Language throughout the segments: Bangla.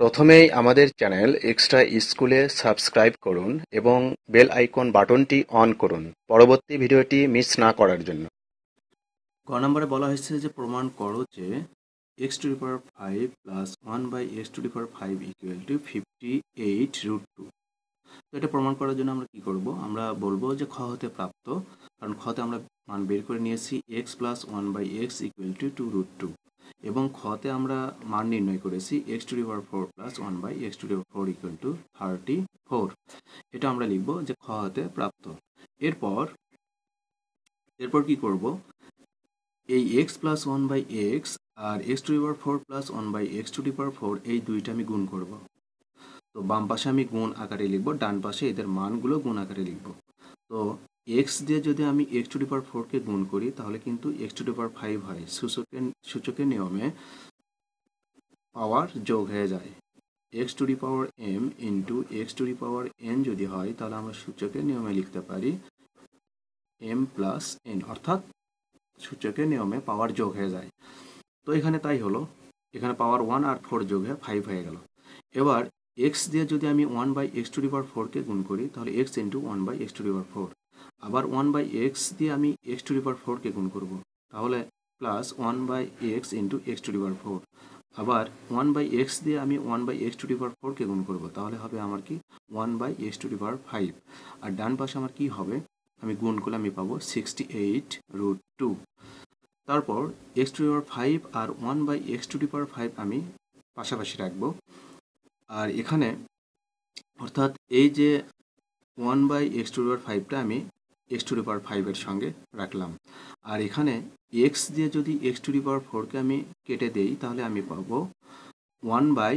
প্রথমেই আমাদের চ্যানেল এক্সট্রা স্কুলে সাবস্ক্রাইব করুন এবং বেল আইকন বাটনটি অন করুন পরবর্তী ভিডিওটি মিস না করার জন্য গ নম্বরে বলা হয়েছে যে প্রমাণ করো যে x to the power five plus one by x to the power five equal to fifty eight root two তো এটা প্রমাণ করার জন্য আমরা কি করব আমরা বলবো যে খ হতে প্রাপ্ত কারণ খতে আমরা মান বের করে নিয়েছি x plus one by x equal to two root two এবং খতে আমরা মান নির্ণয় করেছি x to the power four plus one by x to the power four equal to thirty four এটা আমরা লিখব যে খতে প্রাপ্ত এরপর এরপর কি করব এই x plus one by x আর x to the power four plus one by x to the power four এই দুইটা আমি গুণ করব তো বাম পাশে আমি গুণ আকারে লিখব ডান পাশে এদের মানগুলো গুণ আকারে লিখব তো এক্স দিয়ে যদি আমি এক্স টু ডিপার ফোরকে গুণ করি তাহলে কিন্তু এক্স টু ডিপার ফাইভ হয় সূচকের সূচকের নিয়মে পাওয়ার যোগ হয়ে যায় x to the power M into x to the power N যদি হয় তাহলে আমরা সূচকের নিয়মে লিখতে পারি এম প্লাস এন অর্থাৎ সূচকের নিয়মে পাওয়ার যোগ হয়ে যায় তো এখানে তাই হলো এখানে পাওয়ার ওয়ান আর ফোর যোগ হয়ে ফাইভ হয়ে গেল এবার এক্স দিয়ে যদি আমি one by x to the power ফোরকে গুণ করি তাহলে x into one by x to the power four আবার ওয়ান বাই এক্স দিয়ে আমি এক্স টু ডিভার ফোরকে গুণ করব তাহলে plus one by x into x to the power four আবার ওয়ান বাই এক্স দিয়ে আমি one by x to the power ফোরকে গুণ করব তাহলে হবে আমার কি one by x to the power five আর ডান পাশে আমার কি হবে আমি গুণ করলে আমি পাবো সিক্সটি এইট রুট টু তারপর এক্স টু ডিভার ফাইভ আর one by x to the power five আমি পাশাপাশি রাখবো আর এখানে অর্থাৎ এই যে one by x to the power ফাইভটা আমি এক্স টু দি ফাইভের সঙ্গে রাখলাম আর এখানে এক্স দিয়ে যদি এক্স টু দি পাওয়ার ফোরকে আমি কেটে দেই তাহলে আমি পাবো one by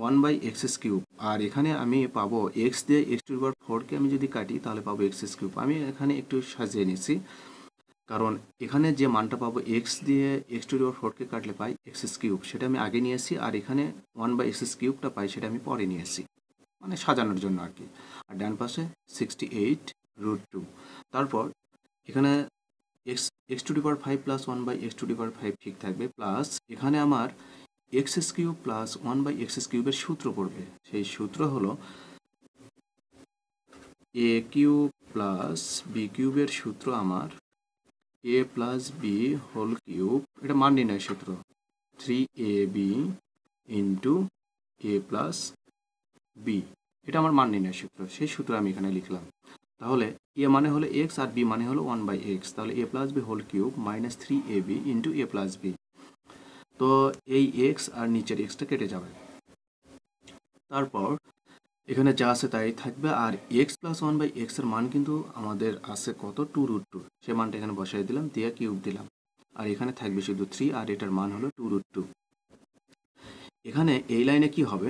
one by x cube আর এখানে আমি পাবো এক্স দিয়ে এক্স টু পাওয়ার ফোরকে আমি যদি কাটি তাহলে পাবো এক্স কিউব আমি এখানে একটু সাজিয়ে নিছি কারণ এখানে যে মানটা পাবো এক্স দিয়ে এক্স টু পাওয়ার ফোরকে কাটলে পাই এক্স কিউব সেটা আমি আগে নিয়ে নিয়েছি আর এখানে ওয়ান বাই এক্সএস কিউবটা পাই সেটা আমি পরে নিয়ে নিয়েছি মানে সাজানোর জন্য আর কি আর ডান পাশে সিক্সটি এইট রুট টু তারপর এখানে x x to the power five plus one by x to the power five ঠিক থাকবে প্লাস এখানে আমার x's cube plus one by x's কিউবের সূত্র পড়বে সেই সূত্র হলো এ কিউব প্লাস বি কিউবের সূত্র আমার A plus B whole cube এটা মান নির্ণয় সূত্র three A B into A plus B এটা আমার মান নির্ণয় সূত্র সেই সূত্র আমি এখানে লিখলাম তাহলে এ মানে হলো এক্স আর বি মানে হলো ওয়ান বাই এক্স তাহলে A plus B whole cube minus three A B into A plus B তো এই এক্স আর নিচের এক্সটা কেটে যাবে তারপর এখানে যা আছে তাই থাকবে আর এক্স প্লাস ওয়ান বাই এক্সের মান কিন্তু আমাদের আছে কত টু রুট টু সে মানটা এখানে বসাই দিলাম দিয়ে কিউব দিলাম আর এখানে থাকবে শুধু থ্রি আর এটার মান হলো টু রুট টু এখানে এই লাইনে কি হবে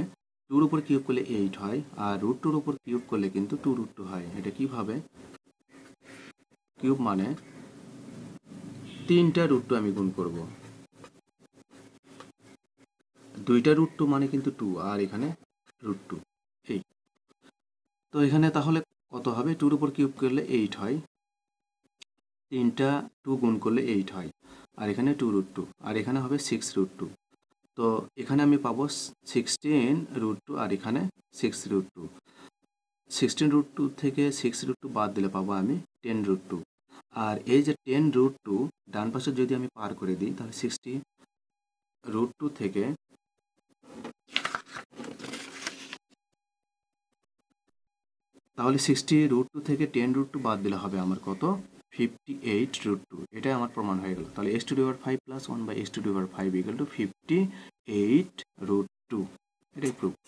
টুর উপর কিউব করলে এইট হয় আর রুট টুর উপর কিউব করলে কিন্তু টু রুট টু হয় এটা কীভাবে কিউব মানে তিনটা রুট টু আমি গুণ করব দুইটা রুট টু মানে কিন্তু টু আর এখানে রুট টু এই তো এখানে তাহলে কত হবে টুর উপর কিউব করলে এইট হয় তিনটা টু গুণ করলে এইট হয় আর এখানে টু রুট টু আর এখানে হবে সিক্স রুট টু তো এখানে আমি পাবো সিক্সটিন রুট টু আর এখানে six root two sixteen root two থেকে সিক্স রুট টু বাদ দিলে পাবো আমি টেন রুট টু আর এই যে টেন রুট টু ডান পাশে যদি আমি পার করে দিই তাহলে সিক্সটি রুট টু থেকে তাহলে সিক্সটি রুট টু থেকে টেন রুট টু বাদ দিলে হবে আমার কত ফিফটি এইট রুট টু এটাই আমার প্রমাণ হয়ে গেল তাহলে x to the power five plus one by x to the power five equal to fifty eight root two এটাই প্রুফ